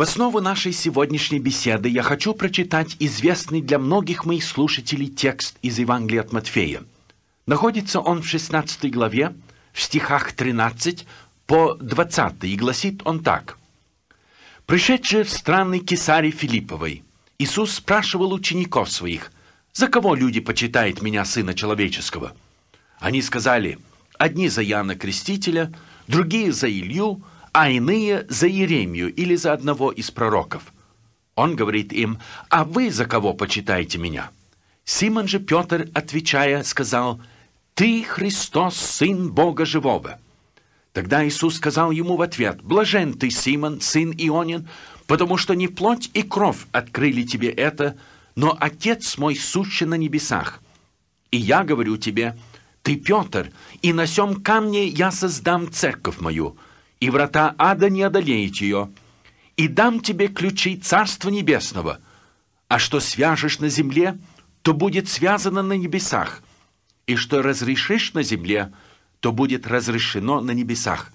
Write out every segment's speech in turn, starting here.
В основу нашей сегодняшней беседы я хочу прочитать известный для многих моих слушателей текст из Евангелия от Матфея. Находится он в 16 главе, в стихах 13 по 20, и гласит он так. «Пришедший в страны Кесари Филипповой, Иисус спрашивал учеников своих, «За кого люди почитают меня, Сына Человеческого?» Они сказали, «Одни за Яна Крестителя, другие за Илью, а иные за Еремию или за одного из пророков. Он говорит им, «А вы за кого почитаете меня?» Симон же Петр, отвечая, сказал, «Ты, Христос, Сын Бога Живого». Тогда Иисус сказал ему в ответ, «Блажен ты, Симон, сын Ионин, потому что не плоть и кровь открыли тебе это, но Отец мой сущий на небесах. И я говорю тебе, ты Петр, и на сем камне я создам церковь мою» и врата ада не одолеют ее. И дам тебе ключи Царства Небесного, а что свяжешь на земле, то будет связано на небесах, и что разрешишь на земле, то будет разрешено на небесах».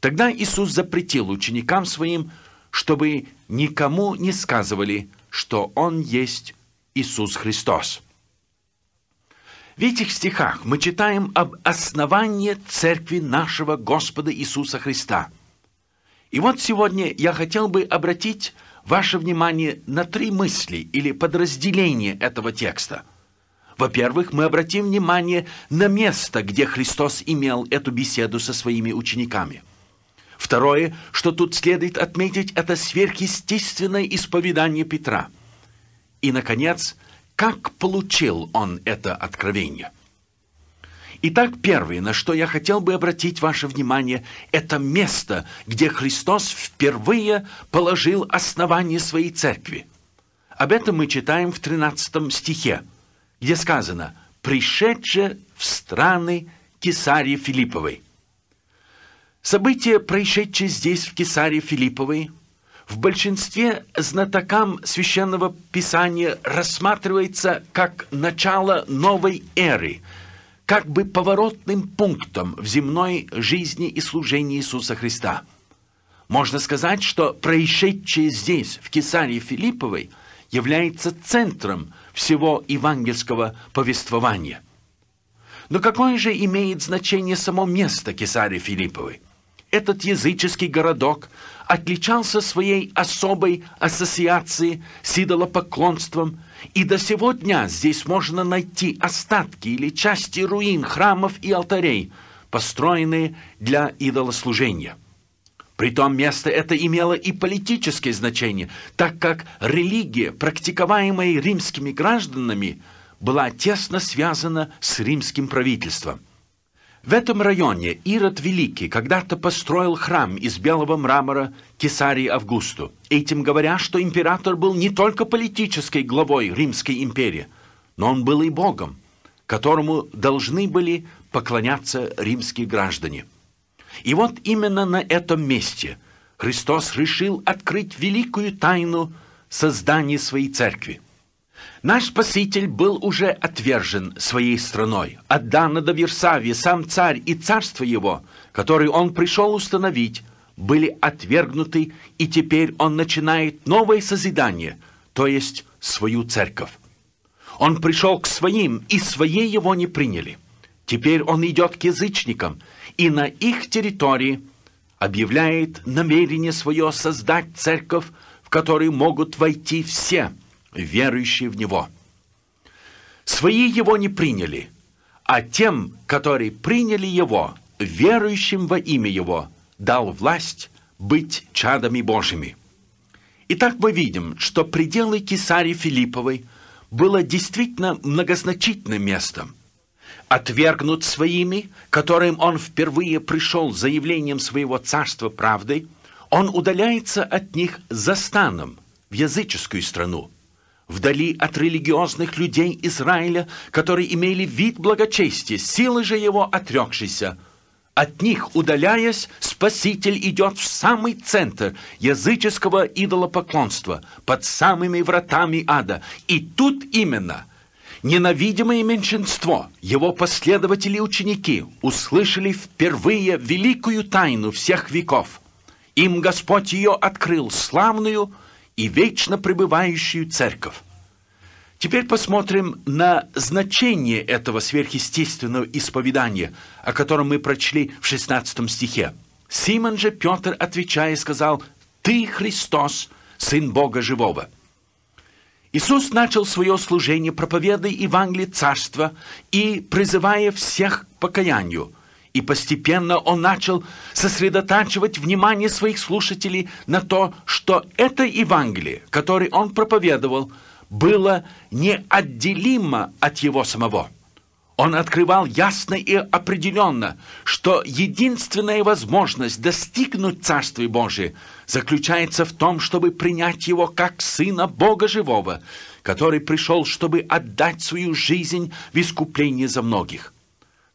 Тогда Иисус запретил ученикам своим, чтобы никому не сказывали, что Он есть Иисус Христос. В этих стихах мы читаем об основании церкви нашего Господа Иисуса Христа. И вот сегодня я хотел бы обратить ваше внимание на три мысли или подразделения этого текста. Во-первых, мы обратим внимание на место, где Христос имел эту беседу со своими учениками. Второе, что тут следует отметить, это сверхъестественное исповедание Петра. И, наконец, – как получил он это откровение? Итак, первое, на что я хотел бы обратить ваше внимание, это место, где Христос впервые положил основание своей церкви. Об этом мы читаем в 13 стихе, где сказано «пришедше в страны Кесарии Филипповой». События, происшедшие здесь, в Кесарии Филипповой, в большинстве знатокам священного писания рассматривается как начало новой эры, как бы поворотным пунктом в земной жизни и служении Иисуса Христа. Можно сказать, что происшедшее здесь, в Кесарии Филипповой, является центром всего евангельского повествования. Но какое же имеет значение само место Кесарии Филипповой? этот языческий городок отличался своей особой ассоциацией с идолопоклонством, и до сего дня здесь можно найти остатки или части руин храмов и алтарей, построенные для идолослужения. Притом место это имело и политическое значение, так как религия, практиковаемая римскими гражданами, была тесно связана с римским правительством. В этом районе Ирод Великий когда-то построил храм из белого мрамора Кесарии Августу, этим говоря, что император был не только политической главой Римской империи, но он был и богом, которому должны были поклоняться римские граждане. И вот именно на этом месте Христос решил открыть великую тайну создания своей церкви. Наш Спаситель был уже отвержен своей страной. От до Версавии сам царь и царство его, который он пришел установить, были отвергнуты, и теперь он начинает новое созидание, то есть свою церковь. Он пришел к своим, и свои его не приняли. Теперь он идет к язычникам, и на их территории объявляет намерение свое создать церковь, в которой могут войти все – верующие в Него. Свои Его не приняли, а тем, которые приняли Его, верующим во имя Его, дал власть быть чадами Божьими. Итак, мы видим, что пределы Кесари Филипповой было действительно многозначительным местом. Отвергнут своими, которым он впервые пришел с заявлением своего царства правды, он удаляется от них за станом в языческую страну – вдали от религиозных людей Израиля, которые имели вид благочестия, силы же его отрекшейся. От них, удаляясь, Спаситель идет в самый центр языческого идолопоклонства, под самыми вратами ада. И тут именно ненавидимое меньшинство, его последователи и ученики, услышали впервые великую тайну всех веков. Им Господь ее открыл, славную, и вечно пребывающую церковь. Теперь посмотрим на значение этого сверхъестественного исповедания, о котором мы прочли в 16 стихе. Симон же Петр, отвечая, сказал, «Ты Христос, Сын Бога Живого». Иисус начал свое служение, проповедуя Евангелие Царства и призывая всех к покаянию. И постепенно он начал сосредотачивать внимание своих слушателей на то, что это Евангелие, которое он проповедовал, было неотделимо от его самого. Он открывал ясно и определенно, что единственная возможность достигнуть Царствия Божия заключается в том, чтобы принять его как Сына Бога Живого, который пришел, чтобы отдать свою жизнь в искупление за многих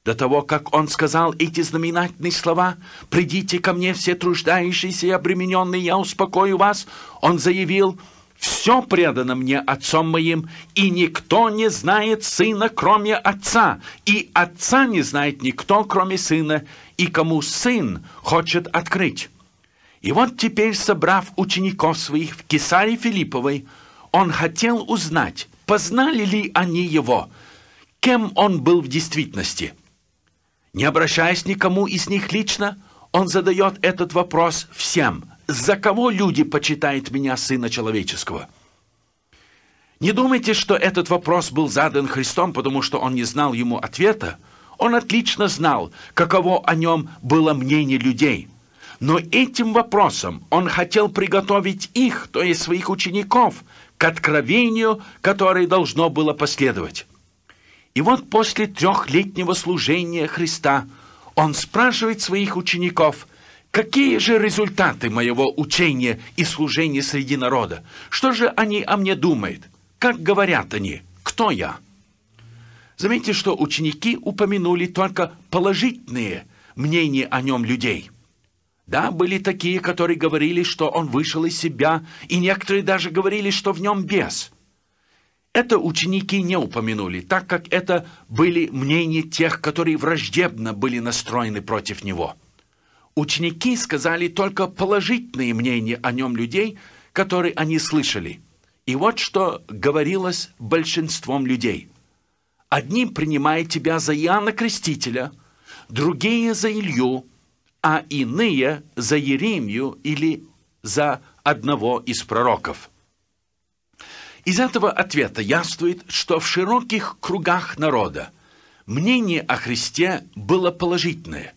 до того, как он сказал эти знаменательные слова «Придите ко мне, все труждающиеся и обремененные, я успокою вас», он заявил «Все предано мне отцом моим, и никто не знает сына, кроме отца, и отца не знает никто, кроме сына, и кому сын хочет открыть». И вот теперь, собрав учеников своих в Кесаре Филипповой, он хотел узнать, познали ли они его, кем он был в действительности – не обращаясь никому из них лично, он задает этот вопрос всем. «За кого люди почитают меня, Сына Человеческого?» Не думайте, что этот вопрос был задан Христом, потому что он не знал ему ответа. Он отлично знал, каково о нем было мнение людей. Но этим вопросом он хотел приготовить их, то есть своих учеников, к откровению, которое должно было последовать. И вот после трехлетнего служения Христа он спрашивает своих учеников, какие же результаты моего учения и служения среди народа? Что же они о мне думают? Как говорят они? Кто я? Заметьте, что ученики упомянули только положительные мнения о нем людей. Да, были такие, которые говорили, что он вышел из себя, и некоторые даже говорили, что в нем бес. Это ученики не упомянули, так как это были мнения тех, которые враждебно были настроены против него. Ученики сказали только положительные мнения о нем людей, которые они слышали. И вот что говорилось большинством людей. Одни принимают тебя за Иоанна Крестителя, другие за Илью, а иные за Еремию или за одного из пророков. Из этого ответа яствует, что в широких кругах народа мнение о Христе было положительное.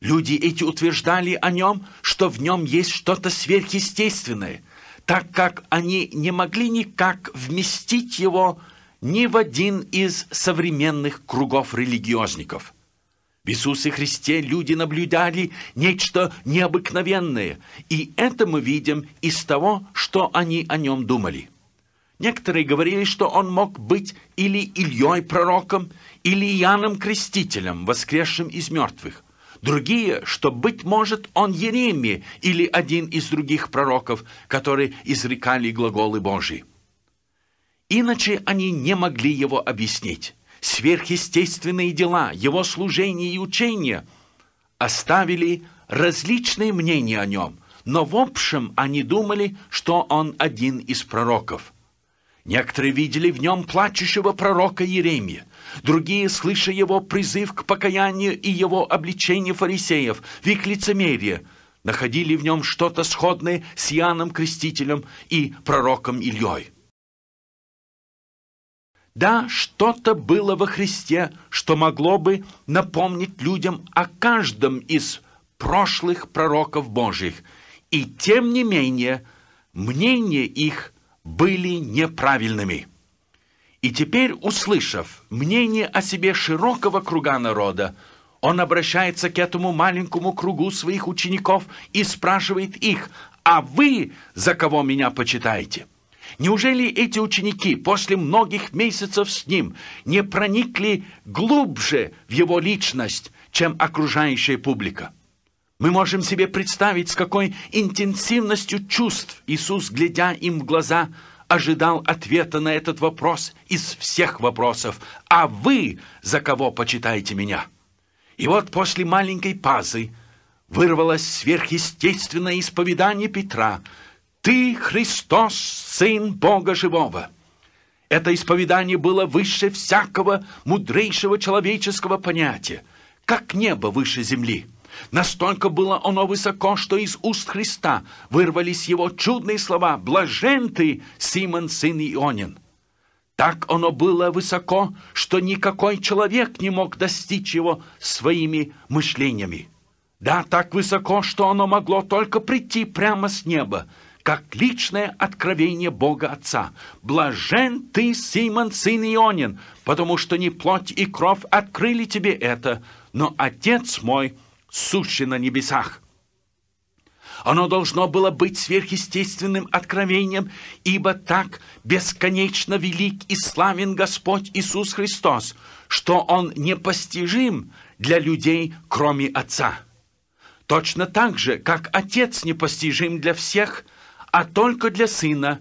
Люди эти утверждали о нем, что в нем есть что-то сверхъестественное, так как они не могли никак вместить его ни в один из современных кругов религиозников. В Иисусе Христе люди наблюдали нечто необыкновенное, и это мы видим из того, что они о нем думали. Некоторые говорили, что он мог быть или Ильей пророком, или Иоанном Крестителем, воскресшим из мертвых. Другие, что, быть может, он Еремия или один из других пророков, которые изрекали глаголы Божии. Иначе они не могли его объяснить. Сверхъестественные дела, его служение и учение оставили различные мнения о нем, но в общем они думали, что он один из пророков – Некоторые видели в нем плачущего пророка Еремия, другие, слыша его призыв к покаянию и его обличение фарисеев в их лицемерие, находили в нем что-то сходное с Иоанном Крестителем и пророком Ильей. Да, что-то было во Христе, что могло бы напомнить людям о каждом из прошлых пророков Божьих. И тем не менее, мнение их – были неправильными. И теперь, услышав мнение о себе широкого круга народа, он обращается к этому маленькому кругу своих учеников и спрашивает их, «А вы за кого меня почитаете?» Неужели эти ученики после многих месяцев с ним не проникли глубже в его личность, чем окружающая публика? Мы можем себе представить, с какой интенсивностью чувств Иисус, глядя им в глаза, ожидал ответа на этот вопрос из всех вопросов. «А вы за кого почитаете меня?» И вот после маленькой пазы вырвалось сверхъестественное исповедание Петра. «Ты, Христос, Сын Бога Живого!» Это исповедание было выше всякого мудрейшего человеческого понятия, как небо выше земли. Настолько было оно высоко, что из уст Христа вырвались его чудные слова «Блажен ты, Симон, сын Ионин». Так оно было высоко, что никакой человек не мог достичь его своими мышлениями. Да, так высоко, что оно могло только прийти прямо с неба, как личное откровение Бога Отца. «Блажен ты, Симон, сын Ионин, потому что не плоть и кровь открыли тебе это, но Отец мой – сущи на небесах. Оно должно было быть сверхъестественным откровением, ибо так бесконечно велик и славен Господь Иисус Христос, что Он непостижим для людей, кроме Отца. Точно так же, как Отец непостижим для всех, а только для Сына,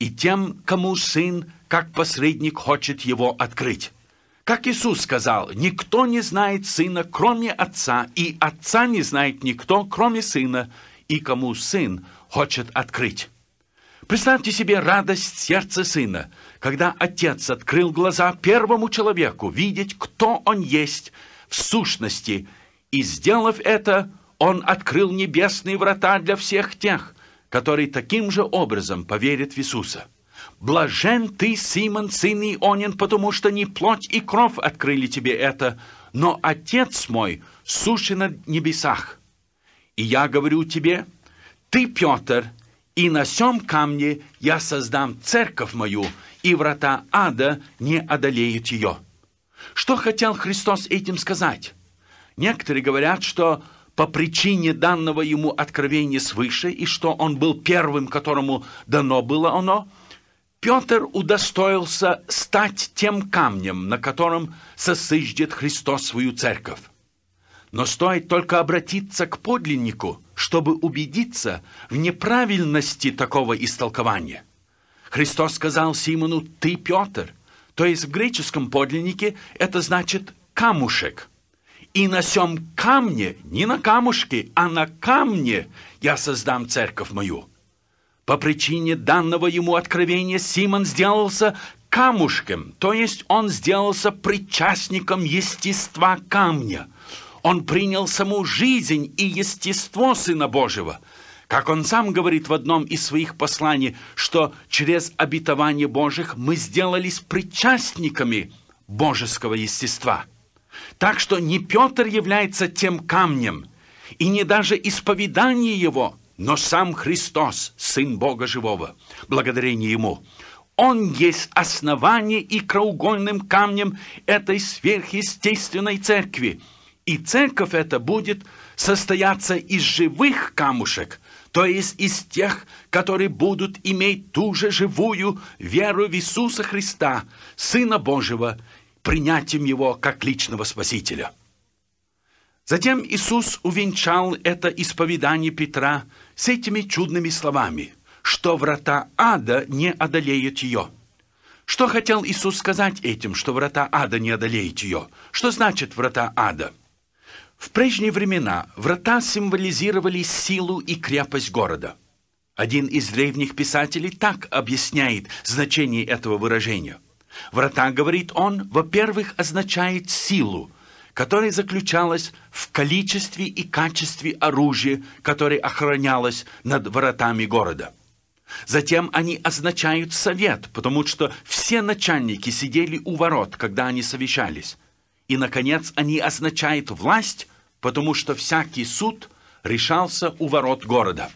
и тем, кому Сын, как посредник, хочет его открыть. Как Иисус сказал, никто не знает сына, кроме отца, и отца не знает никто, кроме сына, и кому сын хочет открыть. Представьте себе радость сердца сына, когда отец открыл глаза первому человеку, видеть, кто он есть в сущности, и, сделав это, он открыл небесные врата для всех тех, которые таким же образом поверят в Иисуса. Блажен ты, Симон, сын Ионин, потому что не плоть и кровь открыли тебе это, но Отец мой, суши на небесах. И я говорю тебе, ты, Петр, и на сём камне я создам церковь мою, и врата ада не одолеют ее. Что хотел Христос этим сказать? Некоторые говорят, что по причине данного ему откровения свыше, и что он был первым, которому дано было оно – Петр удостоился стать тем камнем, на котором сосыждет Христос свою церковь. Но стоит только обратиться к подлиннику, чтобы убедиться в неправильности такого истолкования. Христос сказал Симону «ты, Петр», то есть в греческом подлиннике это значит «камушек». «И на сём камне, не на камушке, а на камне я создам церковь мою». По причине данного ему откровения Симон сделался камушком, то есть он сделался причастником естества камня. Он принял саму жизнь и естество Сына Божьего. Как он сам говорит в одном из своих посланий, что через обетование Божьих мы сделались причастниками божеского естества. Так что не Петр является тем камнем, и не даже исповедание его – но сам Христос, Сын Бога Живого, благодарение Ему, Он есть основание и краугольным камнем этой сверхъестественной церкви. И церковь эта будет состояться из живых камушек, то есть из тех, которые будут иметь ту же живую веру в Иисуса Христа, Сына Божьего, принятием Его как личного Спасителя. Затем Иисус увенчал это исповедание Петра – с этими чудными словами, что врата ада не одолеют ее. Что хотел Иисус сказать этим, что врата ада не одолеют ее? Что значит врата ада? В прежние времена врата символизировали силу и крепость города. Один из древних писателей так объясняет значение этого выражения. Врата, говорит он, во-первых, означает силу – которая заключалась в количестве и качестве оружия, которое охранялось над воротами города. Затем они означают совет, потому что все начальники сидели у ворот, когда они совещались. И, наконец, они означают власть, потому что всякий суд решался у ворот города.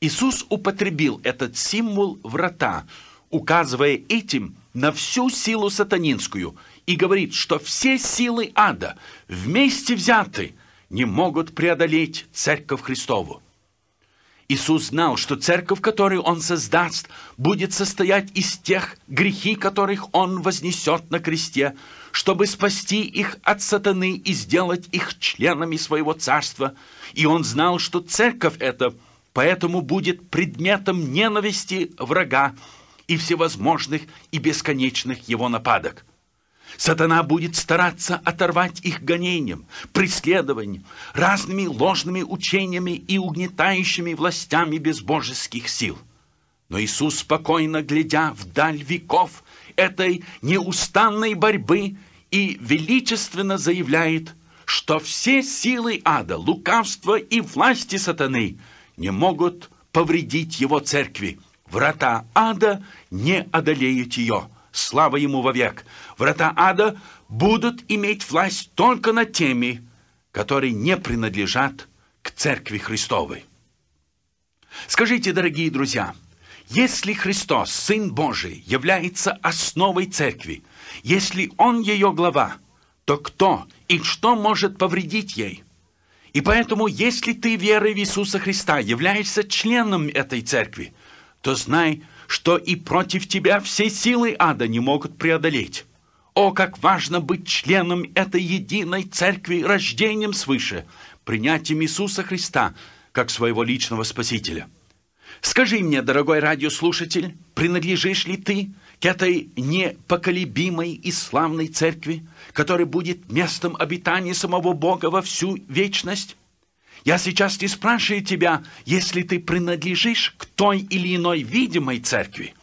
Иисус употребил этот символ врата, указывая этим на всю силу сатанинскую и говорит, что все силы ада вместе взяты не могут преодолеть Церковь Христову. Иисус знал, что церковь, которую Он создаст, будет состоять из тех грехи, которых Он вознесет на кресте, чтобы спасти их от сатаны и сделать их членами своего царства. И Он знал, что церковь эта поэтому будет предметом ненависти врага и всевозможных и бесконечных его нападок. Сатана будет стараться оторвать их гонением, преследованием, разными ложными учениями и угнетающими властями безбожеских сил. Но Иисус, спокойно глядя вдаль веков этой неустанной борьбы, и величественно заявляет, что все силы ада, лукавства и власти сатаны не могут повредить его церкви. Врата ада не одолеют ее – слава ему вовек, врата ада будут иметь власть только над теми, которые не принадлежат к Церкви Христовой. Скажите, дорогие друзья, если Христос, Сын Божий, является основой Церкви, если Он ее глава, то кто и что может повредить ей? И поэтому, если ты верой в Иисуса Христа являешься членом этой Церкви, то знай, что и против тебя все силы ада не могут преодолеть. О, как важно быть членом этой единой церкви, рождением свыше, принятием Иисуса Христа как своего личного Спасителя. Скажи мне, дорогой радиослушатель, принадлежишь ли ты к этой непоколебимой и славной церкви, которая будет местом обитания самого Бога во всю вечность? Я сейчас не спрашиваю тебя, если ты принадлежишь к той или иной видимой церкви.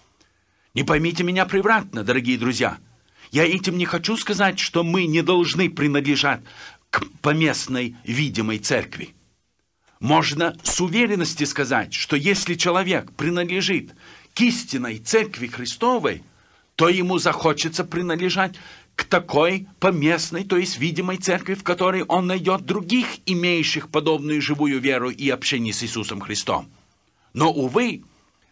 Не поймите меня превратно, дорогие друзья. Я этим не хочу сказать, что мы не должны принадлежать к поместной видимой церкви. Можно с уверенностью сказать, что если человек принадлежит к истинной церкви Христовой, то ему захочется принадлежать к такой поместной, то есть видимой церкви, в которой он найдет других, имеющих подобную живую веру и общение с Иисусом Христом. Но, увы,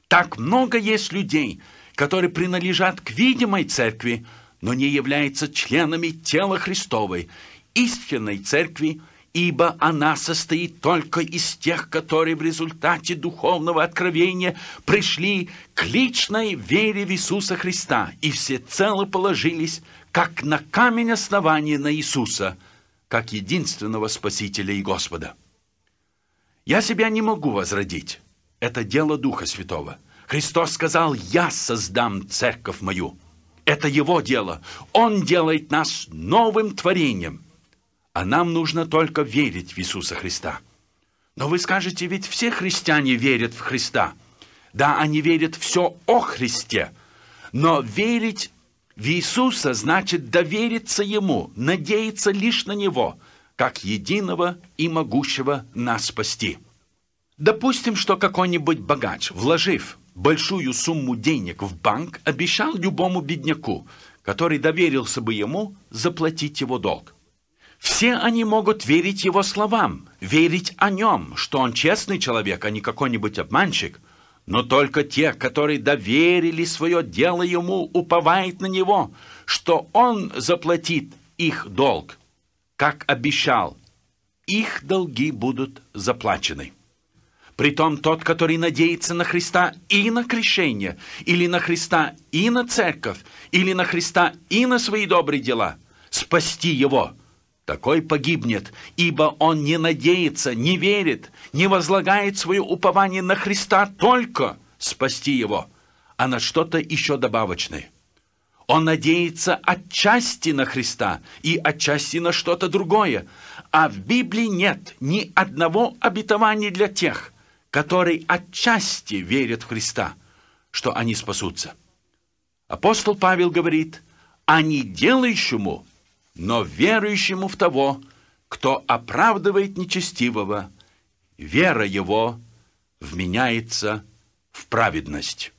так много есть людей, которые принадлежат к видимой церкви, но не являются членами тела Христовой, истинной церкви, ибо она состоит только из тех, которые в результате духовного откровения пришли к личной вере в Иисуса Христа и все всецело положились как на камень основания на Иисуса, как единственного Спасителя и Господа. Я себя не могу возродить. Это дело Духа Святого. Христос сказал, я создам церковь мою. Это Его дело. Он делает нас новым творением. А нам нужно только верить в Иисуса Христа. Но вы скажете, ведь все христиане верят в Христа. Да, они верят все о Христе. Но верить в Иисуса значит довериться Ему, надеяться лишь на Него, как единого и могущего нас спасти. Допустим, что какой-нибудь богач, вложив большую сумму денег в банк, обещал любому бедняку, который доверился бы ему, заплатить его долг. Все они могут верить его словам, верить о нем, что он честный человек, а не какой-нибудь обманщик – но только те, которые доверили свое дело ему, уповают на него, что он заплатит их долг, как обещал. Их долги будут заплачены. Притом тот, который надеется на Христа и на крещение, или на Христа и на церковь, или на Христа и на свои добрые дела, спасти его – такой погибнет, ибо он не надеется, не верит, не возлагает свое упование на Христа только спасти его, а на что-то еще добавочное. Он надеется отчасти на Христа и отчасти на что-то другое, а в Библии нет ни одного обетования для тех, которые отчасти верят в Христа, что они спасутся. Апостол Павел говорит, а не делающему – но верующему в того, кто оправдывает нечестивого, вера его вменяется в праведность».